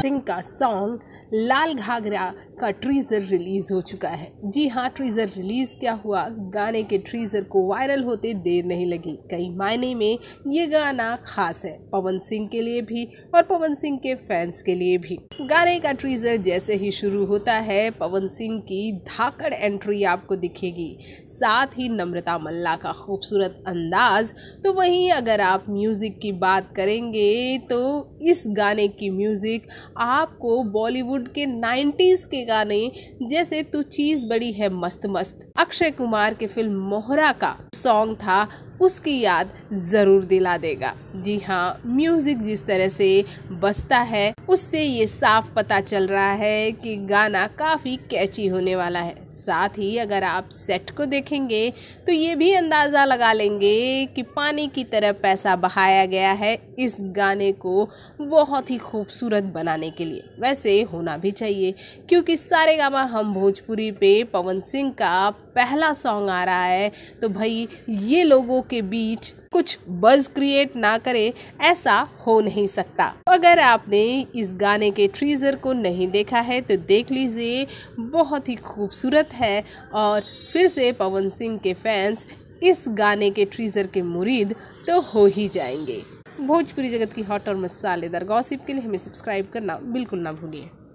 सिंह का सॉन्ग लाल घाघरा का teaser release हो चुका है जी हाँ ट्रीज़र रिलीज़ क्या हुआ गाने के ट्रीज़र को वायरल होते देर नहीं लगी कई मायने में ये गाना खास है पवन सिंह के लिए भी और पवन सिंह के फैंस के लिए भी गाने का ट्रीज़र जैसे ही शुरू होता है पवन सिंह की धाकड़ एंट्री आपको दिखेगी साथ ही नम्रता मल्ला का खूबसूरत अंदाज तो वहीं अगर आप म्यूज़िक की बात करेंगे तो इस गाने की म्यूज़िक आपको बॉलीवुड के 90s के गाने जैसे तू चीज़ बड़ी है मस्त मस्त अक्षय कुमार के फिल्म मोहरा का सॉन्ग था उसकी याद ज़रूर दिला देगा जी हाँ म्यूज़िक जिस तरह से बसता है उससे ये साफ पता चल रहा है कि गाना काफ़ी कैची होने वाला है साथ ही अगर आप सेट को देखेंगे तो ये भी अंदाज़ा लगा लेंगे कि पानी की तरह पैसा बहाया गया है इस गाने को बहुत ही खूबसूरत बनाने के लिए वैसे होना भी चाहिए क्योंकि सारे गामा हम भोजपुरी पे पवन सिंह का पहला सॉन्ग आ रहा है तो भाई ये लोगों के बीच कुछ बज क्रिएट ना करे ऐसा हो नहीं सकता अगर आपने इस गाने के ट्रीज़र को नहीं देखा है तो देख लीजिए बहुत ही खूबसूरत है और फिर से पवन सिंह के फैंस इस गाने के ट्रीज़र के मुरीद तो हो ही जाएंगे भोजपुरी जगत की हॉट और मसालेदार गॉसिप के लिए हमें सब्सक्राइब करना बिल्कुल ना भूलिए